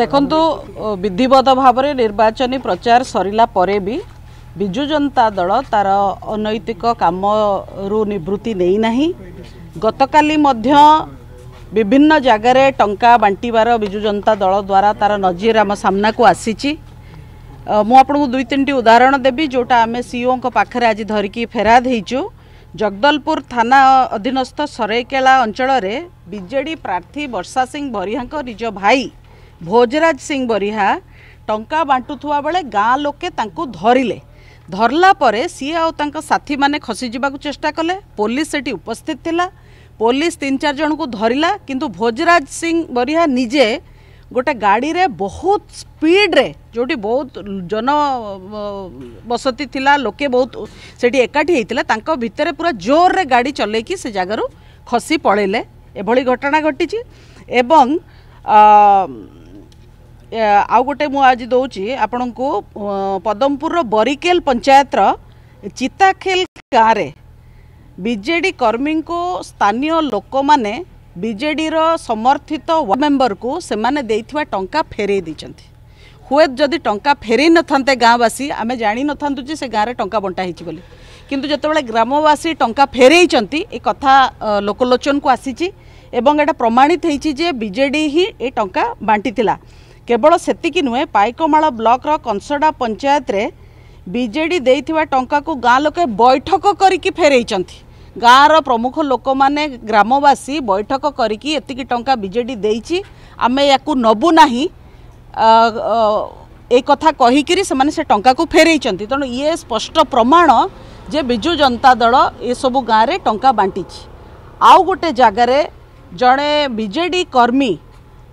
ଦେଖନ୍ତୁ ବିଧିବଦ୍ଧ ଭାବରେ ନିର୍ବାଚନୀ ପ୍ରଚାର ସରିଲା ପରେ ବି ବିଜୁ ଜନତା ଦଳ ତା'ର ଅନୈତିକ କାମରୁ ନିବୃତ୍ତି ନେଇନାହିଁ ଗତକାଲି ମଧ୍ୟ ବିଭିନ୍ନ ଜାଗାରେ ଟଙ୍କା ବାଣ୍ଟିବାର ବିଜୁ ଜନତା ଦଳ ଦ୍ୱାରା ତା'ର ନଜିର ଆମ ସାମ୍ନାକୁ ଆସିଛି ମୁଁ ଆପଣଙ୍କୁ ଦୁଇ ତିନିଟି ଉଦାହରଣ ଦେବି ଯେଉଁଟା ଆମେ ସିଓଙ୍କ ପାଖରେ ଆଜି ଧରିକି ଫେରାଦ ହେଇଛୁ ଜଗଦଲପୁର ଥାନା ଅଧୀନସ୍ଥ ସରେକେଳା ଅଞ୍ଚଳରେ ବିଜେଡ଼ି ପ୍ରାର୍ଥୀ ବର୍ଷା ସିଂ ବରିହାଙ୍କ ନିଜ ଭାଇ ଭୋଜରାଜ ସିଂ ବରିହା ଟଙ୍କା ବାଣ୍ଟୁଥିବା ବେଳେ ଗାଁ ଲୋକେ ତାଙ୍କୁ ଧରିଲେ ଧରିଲା ପରେ ସିଏ ଆଉ ତାଙ୍କ ସାଥୀମାନେ ଖସିଯିବାକୁ ଚେଷ୍ଟା କଲେ ପୋଲିସ ସେଠି ଉପସ୍ଥିତ ଥିଲା ପୋଲିସ ତିନି ଚାରି ଜଣଙ୍କୁ ଧରିଲା କିନ୍ତୁ ଭୋଜରାଜ ସିଂ ବରିହା ନିଜେ ଗୋଟେ ଗାଡ଼ିରେ ବହୁତ ସ୍ପିଡ଼ରେ ଯେଉଁଠି ବହୁତ ଜନ ବସତି ଥିଲା ଲୋକେ ବହୁତ ସେଠି ଏକାଠି ହେଇଥିଲା ତାଙ୍କ ଭିତରେ ପୁରା ଜୋରରେ ଗାଡ଼ି ଚଲେଇକି ସେ ଜାଗାରୁ ଖସି ପଳେଇଲେ ଏଭଳି ଘଟଣା ଘଟିଛି ଏବଂ ଆଉ ଗୋଟେ ମୁଁ ଆଜି ଦଉଛି ଆପଣଙ୍କୁ ପଦମପୁରର ବରିକେଲ ପଞ୍ଚାୟତର ଚିତାଖେଲ ଗାଁରେ ବିଜେଡ଼ି କର୍ମୀଙ୍କୁ ସ୍ଥାନୀୟ ଲୋକମାନେ ବିଜେଡ଼ିର ସମର୍ଥିତ ୱାର୍ଡ ମେମ୍ବରକୁ ସେମାନେ ଦେଇଥିବା ଟଙ୍କା ଫେରାଇ ଦେଇଛନ୍ତି ହୁଏତ ଯଦି ଟଙ୍କା ଫେରାଇ ନଥାନ୍ତେ ଗାଁବାସୀ ଆମେ ଜାଣିନଥାନ୍ତୁ ଯେ ସେ ଗାଁରେ ଟଙ୍କା ବଣ୍ଟା ହେଇଛି ବୋଲି କିନ୍ତୁ ଯେତେବେଳେ ଗ୍ରାମବାସୀ ଟଙ୍କା ଫେରାଇଛନ୍ତି ଏ କଥା ଲୋକଲୋଚନକୁ ଆସିଛି ଏବଂ ଏଇଟା ପ୍ରମାଣିତ ହେଇଛି ଯେ ବିଜେଡ଼ି ହିଁ ଏ ଟଙ୍କା ବାଣ୍ଟିଥିଲା କେବଳ ସେତିକି ନୁହେଁ ପାଇକମାଳ ବ୍ଲକର କଂସଡ଼ା ପଞ୍ଚାୟତରେ ବିଜେଡ଼ି ଦେଇଥିବା ଟଙ୍କାକୁ ଗାଁ ଲୋକେ ବୈଠକ କରିକି ଫେରାଇଛନ୍ତି ଗାଁର ପ୍ରମୁଖ ଲୋକମାନେ ଗ୍ରାମବାସୀ ବୈଠକ କରିକି ଏତିକି ଟଙ୍କା ବିଜେଡ଼ି ଦେଇଛି ଆମେ ୟାକୁ ନେବୁ ନାହିଁ ଏ କଥା କହିକିରି ସେମାନେ ସେ ଟଙ୍କାକୁ ଫେରାଇଛନ୍ତି ତେଣୁ ଇଏ ସ୍ପଷ୍ଟ ପ୍ରମାଣ ଯେ ବିଜୁ ଜନତା ଦଳ ଏସବୁ ଗାଁରେ ଟଙ୍କା ବାଣ୍ଟିଛି ଆଉ ଗୋଟେ ଜାଗାରେ ଜଣେ ବିଜେଡ଼ି କର୍ମୀ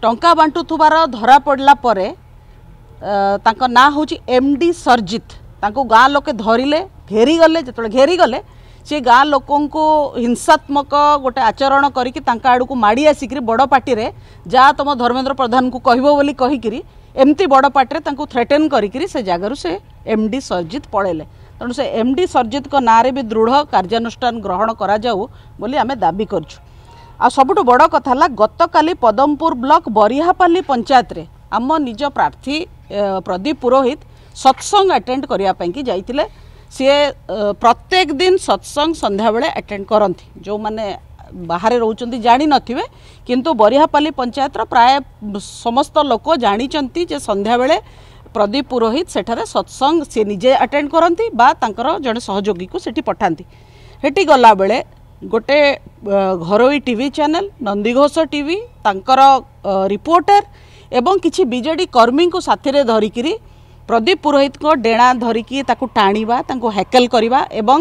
ଟଙ୍କା ବାଣ୍ଟୁଥିବାର ଧରାପଡ଼ିଲା ପରେ ତାଙ୍କ ନାଁ ହେଉଛି ଏମ୍ ଡି ସର୍ଜିତ ତାଙ୍କୁ ଗାଁ ଲୋକେ ଧରିଲେ ଘେରିଗଲେ ଯେତେବେଳେ ଘେରିଗଲେ ସେ ଗାଁ ଲୋକଙ୍କୁ ହିଂସାତ୍ମକ ଗୋଟେ ଆଚରଣ କରିକି ତାଙ୍କ ଆଡ଼କୁ ମାଡ଼ି ଆସିକିରି ବଡ଼ ପାର୍ଟିରେ ଯାହା ତୁମ ଧର୍ମେନ୍ଦ୍ର ପ୍ରଧାନଙ୍କୁ କହିବ ବୋଲି କହିକିରି ଏମିତି ବଡ଼ ପାର୍ଟିରେ ତାଙ୍କୁ ଥ୍ରେଟେନ୍ କରିକିରି ସେ ଜାଗାରୁ ସେ ଏମ୍ ଡି ସର୍ଜିତ ପଳେଇଲେ ତେଣୁ ସେ ଏମ୍ ଡି ସର୍ଜିତଙ୍କ ନାଁରେ ବି ଦୃଢ଼ କାର୍ଯ୍ୟାନୁଷ୍ଠାନ ଗ୍ରହଣ କରାଯାଉ ବୋଲି ଆମେ ଦାବି କରୁଛୁ ଆଉ ସବୁଠୁ ବଡ଼ କଥା ହେଲା ଗତକାଲି ପଦମପୁର ବ୍ଲକ ବରିହାପାଲି ପଞ୍ଚାୟତରେ ଆମ ନିଜ ପ୍ରାର୍ଥୀ ପ୍ରଦୀପ ପୁରୋହିତ ସତସଙ୍ଗ ଆଟେଣ୍ଡ କରିବା ପାଇଁକି ଯାଇଥିଲେ ସିଏ ପ୍ରତ୍ୟେକ ଦିନ ସତସଙ୍ଗ ସନ୍ଧ୍ୟାବେଳେ ଆଟେଣ୍ଡ କରନ୍ତି ଯେଉଁମାନେ ବାହାରେ ରହୁଛନ୍ତି ଜାଣିନଥିବେ କିନ୍ତୁ ବରିହାପାଲି ପଞ୍ଚାୟତର ପ୍ରାୟ ସମସ୍ତ ଲୋକ ଜାଣିଛନ୍ତି ଯେ ସନ୍ଧ୍ୟାବେଳେ ପ୍ରଦୀପ ପୁରୋହିତ ସେଠାରେ ସତସଙ୍ଗ ସିଏ ନିଜେ ଆଟେଣ୍ଡ କରନ୍ତି ବା ତାଙ୍କର ଜଣେ ସହଯୋଗୀକୁ ସେଠି ପଠାନ୍ତି ସେଠି ଗଲାବେଳେ ଗୋଟେ ଘରୋଇ ଟିଭି ଚ୍ୟାନେଲ ନନ୍ଦିଘୋଷ ଟିଭି ତାଙ୍କର ରିପୋର୍ଟର ଏବଂ କିଛି ବିଜେଡ଼ି କର୍ମୀଙ୍କୁ ସାଥିରେ ଧରିକିରି ପ୍ରଦୀପ ପୁରୋହିତଙ୍କ ଡେଣା ଧରିକି ତାକୁ ଟାଣିବା ତାଙ୍କୁ ହ୍ୟାକେଲ୍ କରିବା ଏବଂ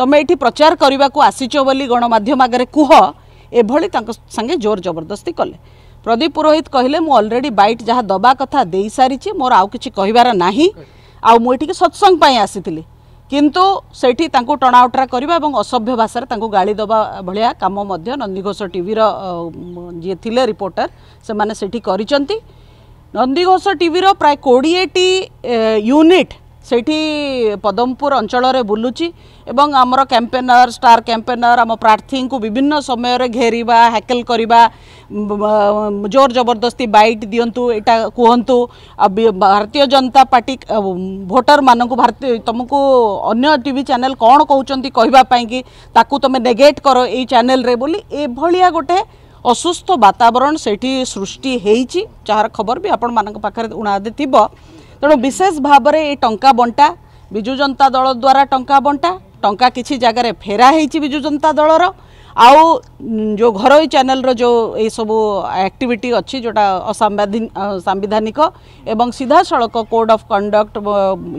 ତମେ ଏଠି ପ୍ରଚାର କରିବାକୁ ଆସିଛ ବୋଲି ଗଣମାଧ୍ୟମ ଆଗରେ କୁହ ଏଭଳି ତାଙ୍କ ସାଙ୍ଗେ ଜୋର ଜବରଦସ୍ତି କଲେ ପ୍ରଦୀପ ପୁରୋହିତ କହିଲେ ମୁଁ ଅଲରେଡ଼ି ବାଇଟ୍ ଯାହା ଦେବା କଥା ଦେଇସାରିଛି ମୋର ଆଉ କିଛି କହିବାର ନାହିଁ ଆଉ ମୁଁ ଏଠିକି ସତ୍ସଙ୍ଗ ପାଇଁ ଆସିଥିଲି କିନ୍ତୁ ସେଠି ତାଙ୍କୁ ଟଣାଓଟରା କରିବା ଏବଂ ଅସଭ୍ୟ ଭାଷାରେ ତାଙ୍କୁ ଗାଳି ଦେବା ଭଳିଆ କାମ ମଧ୍ୟ ନନ୍ଦିଘୋଷ ଟିଭିର ଯିଏ ଥିଲେ ରିପୋର୍ଟର ସେମାନେ ସେଠି କରିଛନ୍ତି ନନ୍ଦିଘୋଷ ଟିଭିର ପ୍ରାୟ କୋଡ଼ିଏଟି ୟୁନିଟ୍ ସେଇଠି ପଦମପୁର ଅଞ୍ଚଳରେ ବୁଲୁଛି ଏବଂ ଆମର କ୍ୟାମ୍ପେନର ଷ୍ଟାର୍ କ୍ୟାମ୍ପେନର ଆମ ପ୍ରାର୍ଥୀଙ୍କୁ ବିଭିନ୍ନ ସମୟରେ ଘେରିବା ହ୍ୟାକେଲ୍ କରିବା ଜୋର ଜବରଦସ୍ତି ବାଇଟ୍ ଦିଅନ୍ତୁ ଏଇଟା କୁହନ୍ତୁ ଭାରତୀୟ ଜନତା ପାର୍ଟି ଭୋଟରମାନଙ୍କୁ ଭାରତୀୟ ତୁମକୁ ଅନ୍ୟ ଟିଭି ଚ୍ୟାନେଲ୍ କ'ଣ କହୁଛନ୍ତି କହିବା ପାଇଁକି ତାକୁ ତୁମେ ନେଗେଟ୍ କର ଏଇ ଚ୍ୟାନେଲ୍ରେ ବୋଲି ଏଭଳିଆ ଗୋଟେ ଅସୁସ୍ଥ ବାତାବରଣ ସେଇଠି ସୃଷ୍ଟି ହେଇଛି ଯାହାର ଖବର ବି ଆପଣମାନଙ୍କ ପାଖରେ ଉଣାଦେ ଥିବ ତେଣୁ ବିଶେଷ ଭାବରେ ଏଇ ଟଙ୍କା ବଣ୍ଟା ବିଜୁ ଜନତା ଦଳ ଦ୍ୱାରା ଟଙ୍କା ବଣ୍ଟା ଟଙ୍କା କିଛି ଜାଗାରେ ଫେରା ହେଇଛି ବିଜୁ ଜନତା ଦଳର ଆଉ ଯେଉଁ ଘରୋଇ ଚ୍ୟାନେଲର ଯେଉଁ ଏଇସବୁ ଆକ୍ଟିଭିଟି ଅଛି ଯେଉଁଟା ସାମ୍ବିଧାନିକ ଏବଂ ସିଧାସଳଖ କୋଡ଼ ଅଫ୍ କଣ୍ଡକ୍ଟ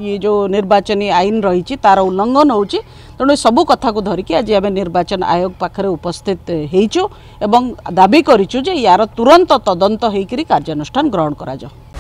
ଇଏ ଯେଉଁ ନିର୍ବାଚନୀ ଆଇନ ରହିଛି ତାର ଉଲ୍ଲଙ୍ଘନ ହେଉଛି ତେଣୁ ସବୁ କଥାକୁ ଧରିକି ଆଜି ଆମେ ନିର୍ବାଚନ ଆୟୋଗ ପାଖରେ ଉପସ୍ଥିତ ହେଇଛୁ ଏବଂ ଦାବି କରିଛୁ ଯେ ୟାର ତୁରନ୍ତ ତଦନ୍ତ ହେଇକରି କାର୍ଯ୍ୟାନୁଷ୍ଠାନ ଗ୍ରହଣ କରାଯାଉ